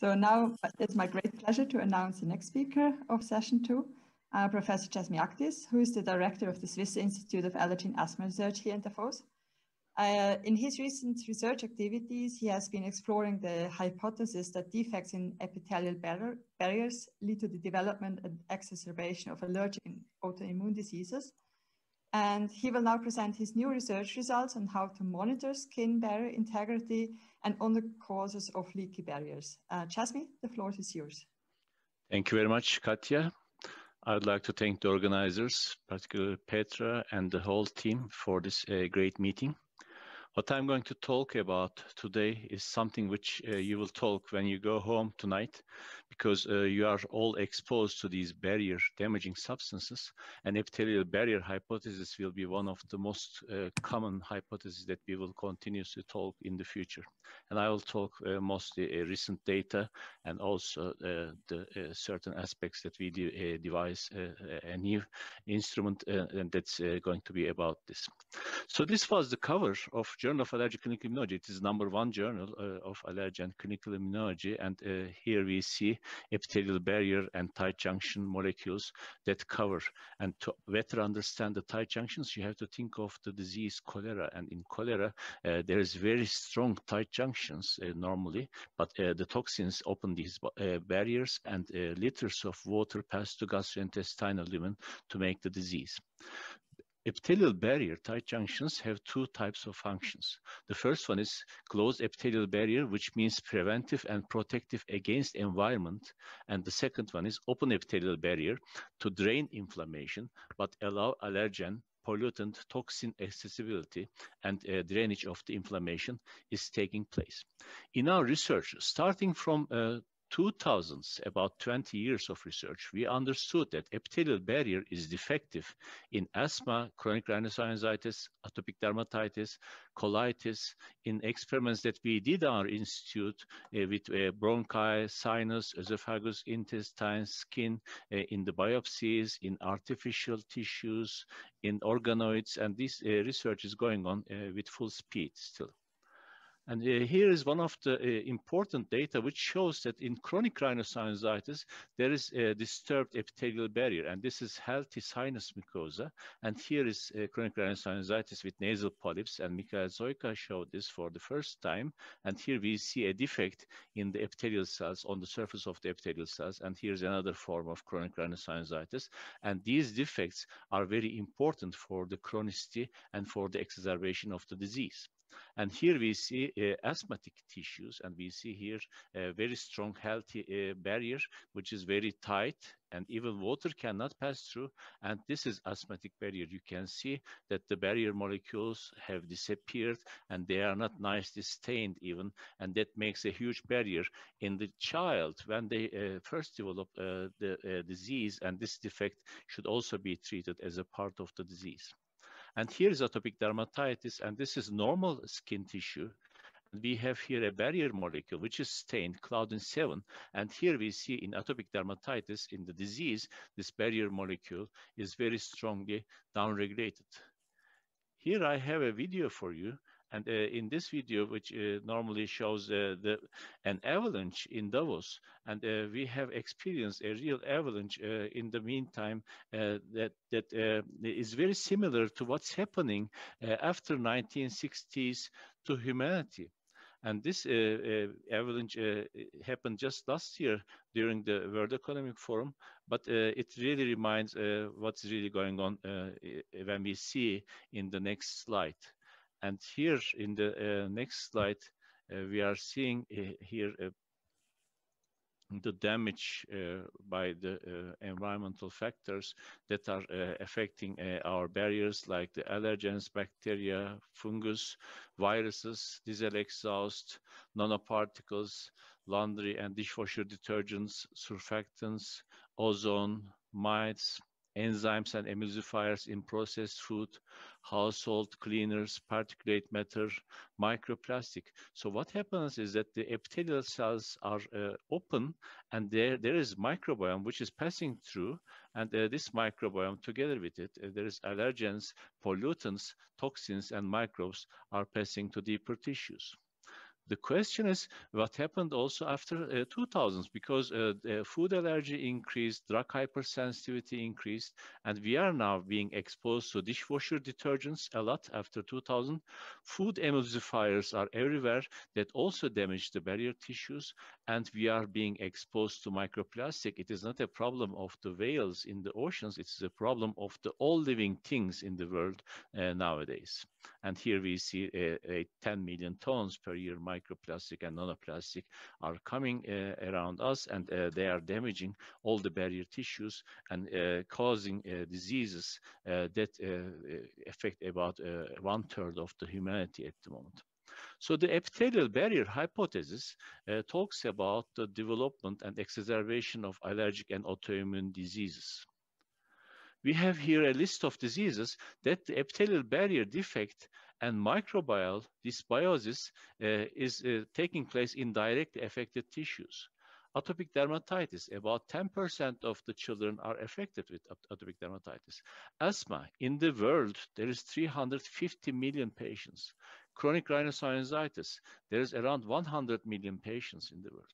So now it's my great pleasure to announce the next speaker of session two, uh, Professor Chasmiaktis, who is the director of the Swiss Institute of Allergy and Asthma Research here in Davos. Uh, in his recent research activities, he has been exploring the hypothesis that defects in epithelial barriers lead to the development and exacerbation of allergic and autoimmune diseases and he will now present his new research results on how to monitor skin barrier integrity and on the causes of leaky barriers. Uh, the floor is yours. Thank you very much, Katya. I would like to thank the organizers, particularly Petra and the whole team for this uh, great meeting. What I'm going to talk about today is something which uh, you will talk when you go home tonight, because uh, you are all exposed to these barrier damaging substances, and epithelial barrier hypothesis will be one of the most uh, common hypotheses that we will continuously talk in the future. And I will talk uh, mostly uh, recent data and also uh, the certain aspects that we de devise a new instrument, and that's going to be about this. So this was the cover of Journal of Allergy Clinical Immunology. It is number one journal uh, of allergy and clinical immunology. And uh, here we see epithelial barrier and tight junction molecules that cover. And to better understand the tight junctions, you have to think of the disease cholera. And in cholera, uh, there is very strong tight junctions uh, normally, but uh, the toxins open these uh, barriers and liters of water pass to gastrointestinal lumen to make the disease epithelial barrier tight mm-hmm. junctions have two types of functions. The first one is closed epithelial barrier, which means preventive and protective against environment. And the second one is open epithelial barrier to drain inflammation, but allow allergen, pollutant, toxin accessibility, and uh, drainage of the inflammation is taking place. In our research, starting from uh, 2000s, about 20 years of research, we understood that epithelial barrier is defective in asthma, chronic rhinosinusitis, atopic dermatitis, colitis. In experiments that we did our institute uh, with uh, bronchi, sinus, esophagus, intestine, skin, uh, in the biopsies, in artificial tissues, in organoids, and this uh, research is going on uh, with full speed still. And uh, here is one of the uh, important data which shows that in chronic rhinosinusitis, there is a disturbed epithelial barrier, and this is healthy sinus mucosa. And here is uh, chronic rhinosinusitis with nasal polyps, and Mikael Zoika showed this for the first time. And here we see a defect in the epithelial cells, on the surface of the epithelial cells, and here's another form of chronic rhinosinusitis. And these defects are very important for the chronicity and for the exacerbation of the disease. And here we see uh, asthmatic tissues, and we see here a very strong healthy uh, barrier, which is very tight, and even water cannot pass through. And this is asthmatic barrier. You can see that the barrier molecules have disappeared, and they are not nicely stained even, and that makes a huge barrier in the child when they uh, first develop uh, the uh, disease. And this defect should also be treated as a part of the disease. And here is atopic dermatitis, and this is normal skin tissue. We have here a barrier molecule, which is stained, claudin 7. And here we see in atopic dermatitis, in the disease, this barrier molecule is very strongly downregulated. Here I have a video for you and uh, in this video, which uh, normally shows uh, the, an avalanche in Davos, and uh, we have experienced a real avalanche uh, in the meantime uh, that, that is very similar to what's happening after 1960s to humanity. And this uh, uh, avalanche uh, happened just last year during the World Economic Forum, but it really reminds what's really going on when we see in the next slide. And here in the uh, next slide, uh, we are seeing uh, here the damage uh, by the uh, environmental factors that are uh, affecting our barriers like the allergens, bacteria, fungus, viruses, diesel exhaust, nanoparticles, laundry and dishwasher detergents, surfactants, ozone, mites, enzymes and emulsifiers in processed food, household cleaners, particulate matter, microplastic. So what happens is that the epithelial cells are uh, open and there, there is microbiome which is passing through and uh, this microbiome together with it, uh, there is allergens, pollutants, toxins and microbes are passing to deeper tissues. The question is what happened also after uh, 2000s because uh, food allergy increased, drug hypersensitivity increased, and we are now being exposed to dishwasher detergents a lot after 2000. Food emulsifiers are everywhere that also damage the barrier tissues, and we are being exposed to microplastic. It is not a problem of the whales in the oceans, it's a problem of the all living things in the world uh, nowadays. And here we see uh, 10 million tons per year micro microplastic and nanoplastic are coming eh, around us and eh, they are damaging all the barrier tissues and eh, causing diseases that affect about one third of the humanity at the moment. So the epithelial barrier hypothesis uh, talks about the development and exacerbation of allergic and autoimmune diseases. We have here a list of diseases that the epithelial barrier defect and microbial dysbiosis uh, is uh, taking place in directly affected tissues. Atopic dermatitis, about 10% of the children are affected with atopic dermatitis. Asthma, in the world, there is 350 million patients. Chronic rhinosinusitis, there is around 100 million patients in the world.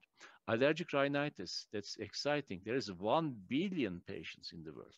Allergic rhinitis, that's exciting. There is 1 billion patients in the world.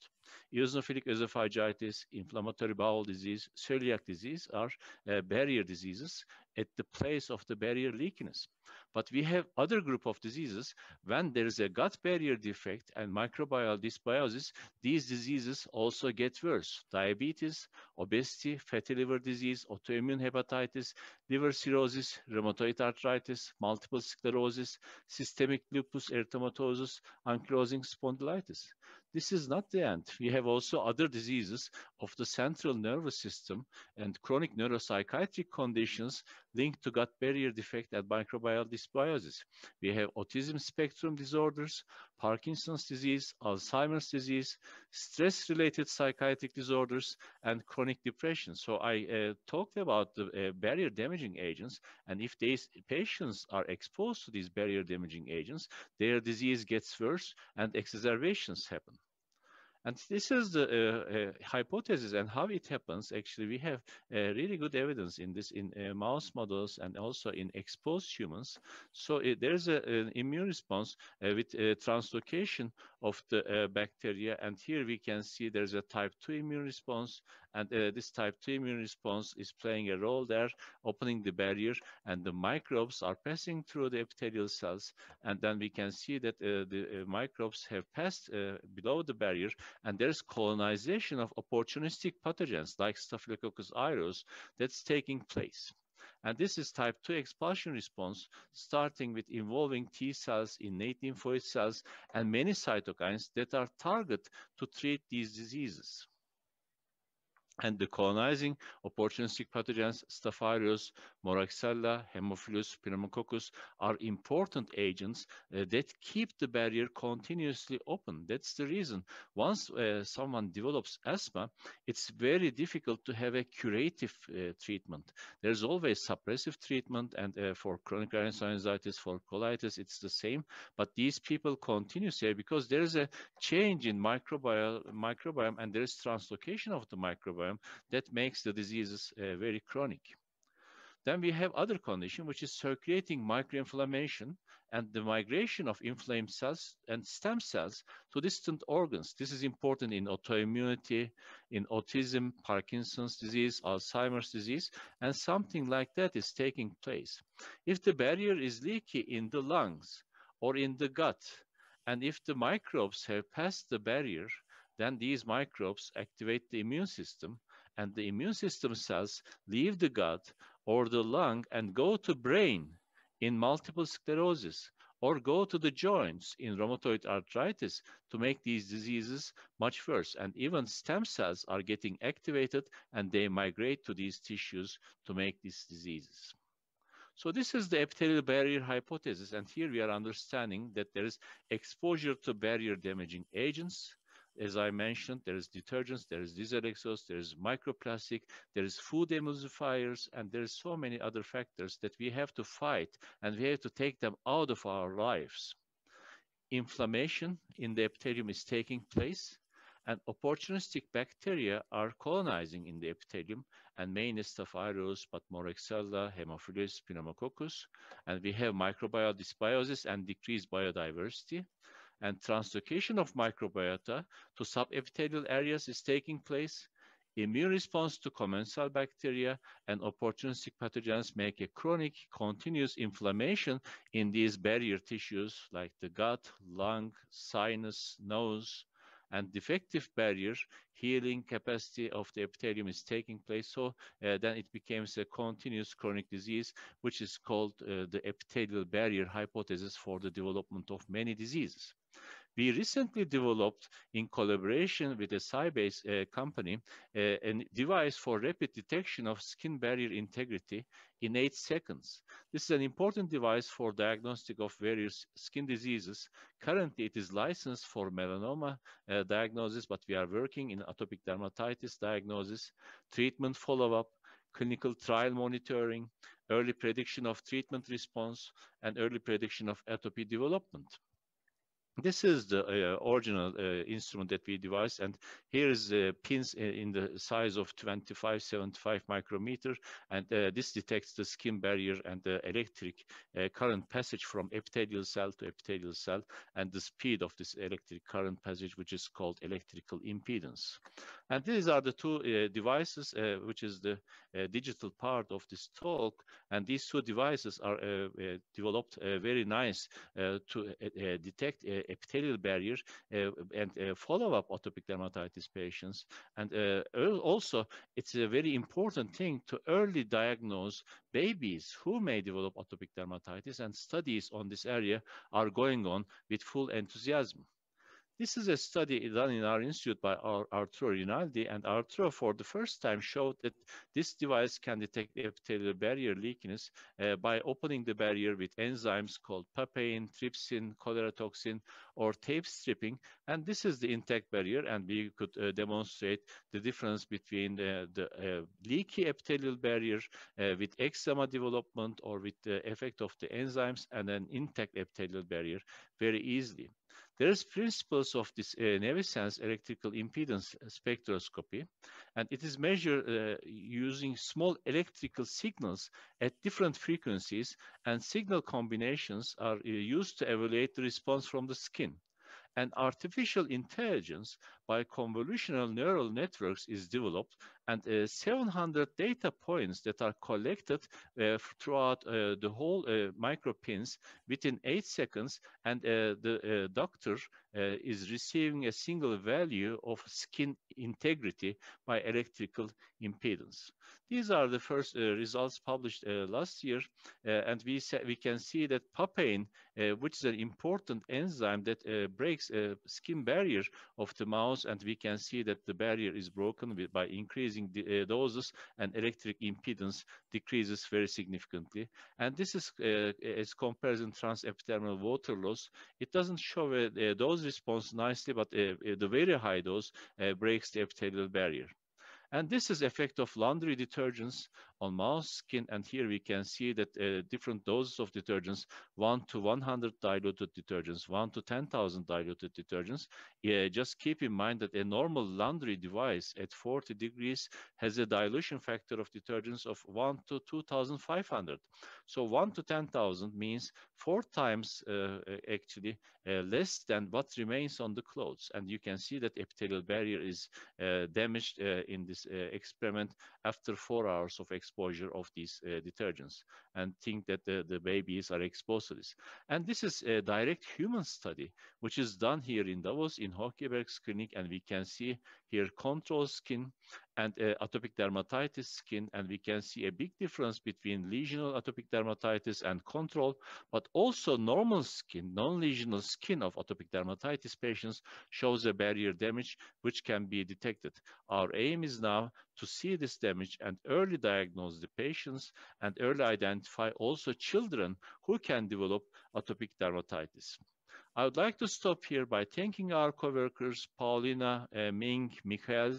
Eosinophilic esophagitis, inflammatory bowel disease, celiac disease are uh, barrier diseases at the place of the barrier leakiness. But we have other group of diseases when there is a gut barrier defect and microbial dysbiosis, these diseases also get worse. Diabetes, obesity, fatty liver disease, autoimmune hepatitis, liver cirrhosis, rheumatoid arthritis, multiple sclerosis, systemic lupus erythematosus, ankylosing spondylitis. This is not the end. We have also other diseases of the central nervous system and chronic neuropsychiatric conditions linked to gut barrier defect and microbial dysbiosis. We have autism spectrum disorders, Parkinson's disease, Alzheimer's disease, stress-related psychiatric disorders, and chronic depression. So I uh, talked about the uh, barrier damaging agents, and if these patients are exposed to these barrier damaging agents, their disease gets worse and exacerbations happen. And this is the uh, uh, hypothesis and how it happens. Actually, we have uh, really good evidence in this in mouse models and also in exposed humans. So there is an immune response with translocation of the bacteria. And here we can see there's a type 2 immune response and uh, this type 2 immune response is playing a role there, opening the barrier, and the microbes are passing through the epithelial cells. And then we can see that uh, the uh, microbes have passed uh, below the barrier, and there's colonization of opportunistic pathogens like Staphylococcus aureus that's taking place. And this is type 2 expulsion response, starting with involving T cells, innate lymphoid cells, and many cytokines that are targeted to treat these diseases and the colonizing opportunistic pathogens, Staphylos, Moraxella, Haemophilus, Pneumococcus are important agents uh, that keep the barrier continuously open. That's the reason. Once uh, someone develops asthma, it's very difficult to have a curative uh, treatment. There's always suppressive treatment, and uh, for chronic rhinosinusitis, for colitis, it's the same. But these people continue say because there is a change in microbiome, microbiome and there is translocation of the microbiome that makes the diseases uh, very chronic. Then we have other condition, which is circulating microinflammation and the migration of inflamed cells and stem cells to distant organs. This is important in autoimmunity, in autism, Parkinson's disease, Alzheimer's disease, and something like that is taking place. If the barrier is leaky in the lungs or in the gut, and if the microbes have passed the barrier, then these microbes activate the immune system and the immune system cells leave the gut or the lung and go to brain in multiple sclerosis or go to the joints in rheumatoid arthritis to make these diseases much worse. And even stem cells are getting activated and they migrate to these tissues to make these diseases. So this is the epithelial barrier hypothesis. And here we are understanding that there is exposure to barrier damaging agents, as I mentioned, there is detergents, there is diesel exhaust, there is microplastic, there is food emulsifiers, and there is so many other factors that we have to fight and we have to take them out of our lives. Inflammation in the epithelium is taking place and opportunistic bacteria are colonizing in the epithelium and but Staphylos, excella, hemophilus, Pneumococcus, and we have microbial dysbiosis and decreased biodiversity and translocation of microbiota to subepithelial areas is taking place, immune response to commensal bacteria and opportunistic pathogens make a chronic continuous inflammation in these barrier tissues like the gut, lung, sinus, nose, and defective barrier healing capacity of the epithelium is taking place. So uh, then it becomes a continuous chronic disease, which is called uh, the epithelial barrier hypothesis for the development of many diseases. We recently developed, in collaboration with a Sybase uh, company, uh, a device for rapid detection of skin barrier integrity in eight seconds. This is an important device for diagnostic of various skin diseases. Currently, it is licensed for melanoma uh, diagnosis, but we are working in atopic dermatitis diagnosis, treatment follow-up, clinical trial monitoring, early prediction of treatment response, and early prediction of atopy development. This is the uh, original uh, instrument that we devised, and here is the uh, pins uh, in the size of 25, 75 micrometer, and uh, this detects the skin barrier and the electric uh, current passage from epithelial cell to epithelial cell, and the speed of this electric current passage, which is called electrical impedance. And these are the two devices, which is the digital part of this talk, and these two devices are developed very nice to detect epithelial barrier uh, and uh, follow-up atopic dermatitis patients. And uh, also, it's a very important thing to early diagnose babies who may develop atopic dermatitis and studies on this area are going on with full enthusiasm. This is a study done in our institute by Arturo Rinaldi, and Arturo for the first time showed that this device can detect epithelial barrier leakiness uh, by opening the barrier with enzymes called papain, trypsin, cholera toxin, or tape stripping. And this is the intact barrier, and we could uh, demonstrate the difference between the, uh, the uh, leaky epithelial barrier uh, with eczema development or with the effect of the enzymes and an intact epithelial barrier very easily. There is principles of this uh, Navisense electrical impedance spectroscopy, and it is measured uh, using small electrical signals at different frequencies, and signal combinations are uh, used to evaluate the response from the skin. And artificial intelligence by convolutional neural networks is developed and uh, 700 data points that are collected uh, throughout uh, the whole uh, micropins within eight seconds and uh, the uh, doctor is receiving a single value of skin integrity by electrical impedance. These are the first results published last year and we, we can see that papain, which is an important enzyme that breaks skin barrier of the mouse and we can see that the barrier is broken with, by increasing the uh, doses and electric impedance decreases very significantly. And this is uh, as comparison transepiddermal water loss. It doesn't show a, a dose response nicely, but uh, uh, the very high dose uh, breaks the epithelial barrier. And this is effect of laundry detergents on mouse skin. And here we can see that uh, different doses of detergents, 1 to 100 diluted detergents, 1 to 10,000 diluted detergents. just keep in mind that a normal laundry device at 40 degrees has a dilution factor of detergents of 1 to 2,500. So 1 to 10,000 means four times uh, uh actually uh, less than what remains on the clothes. And you can see that epithelial barrier is uh, damaged in this experiment after four hours of exposure exposure of these uh, detergents and think that the, the babies are exposed to this. And this is a direct human study, which is done here in Davos in Hockeberg's clinic, and we can see here control skin and uh, atopic dermatitis skin. And we can see a big difference between lesional atopic dermatitis and control, but also normal skin, non-lesional skin of atopic dermatitis patients shows a barrier damage, which can be detected. Our aim is now to see this damage and early diagnose the patients and early identify also children who can develop atopic dermatitis. I would like to stop here by thanking our co-workers Paulina, uh, Ming, Mikhail,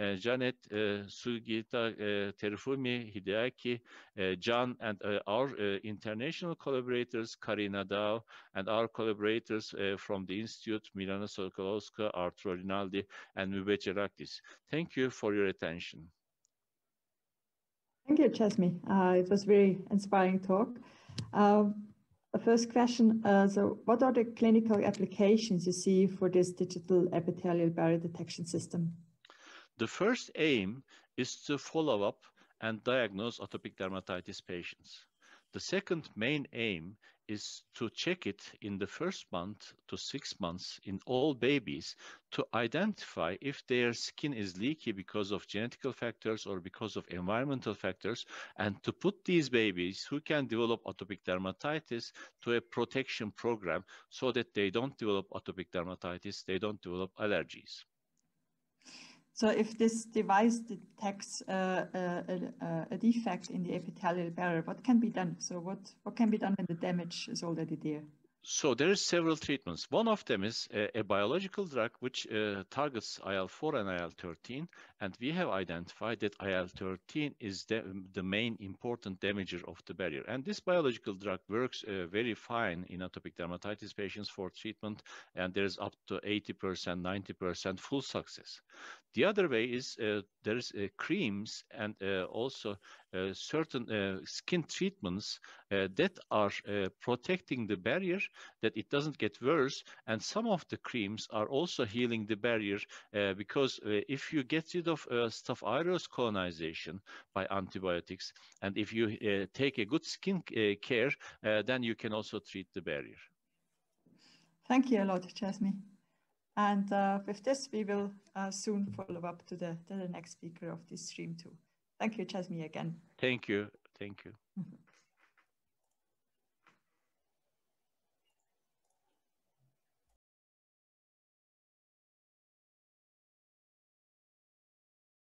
uh, Janet, uh, Sugita, uh, Terufumi, Hideaki, uh, John, and uh, our uh, international collaborators, Karina Dao, and our collaborators uh, from the Institute, Milana Sokolowska, Arturo Rinaldi, and Mübece Raktis. Thank you for your attention. Thank you, Chesmi. it was very inspiring talk a first question. Uh, so what are the clinical applications you see for this digital epithelial barrier detection system? The first aim is to follow up and diagnose atopic dermatitis patients. The second main aim is to check it in the first month to six months in all babies to identify if their skin is leaky because of genetical factors or because of environmental factors, and to put these babies who can develop atopic dermatitis to a protection program so that they don't develop atopic dermatitis, they don't develop allergies. So if this device detects a, a, a, defect in the epithelial barrier, what can be done? So what, what can be done when the damage is already there? so there is several treatments. One of them is a, a biological drug which uh, targets IL-4 and IL-13, and we have identified that IL-13 is the, the, main important damager of the barrier. And this biological drug works uh, very fine in atopic dermatitis patients for treatment, and there is up to 80%, 90% full success. The other way is uh, there is uh, creams and uh, also uh, certain uh, skin treatments uh, that are uh, protecting the barrier that it doesn't get worse and some of the creams are also healing the barrier uh, because if you get rid of staph aureus colonization by antibiotics and if you take a good skin care then you can also treat the barrier thank you a lot Chesney. and with this we will soon follow up to the, to the next speaker of this stream too Thank you, Chasmi, again. Thank you. Thank you.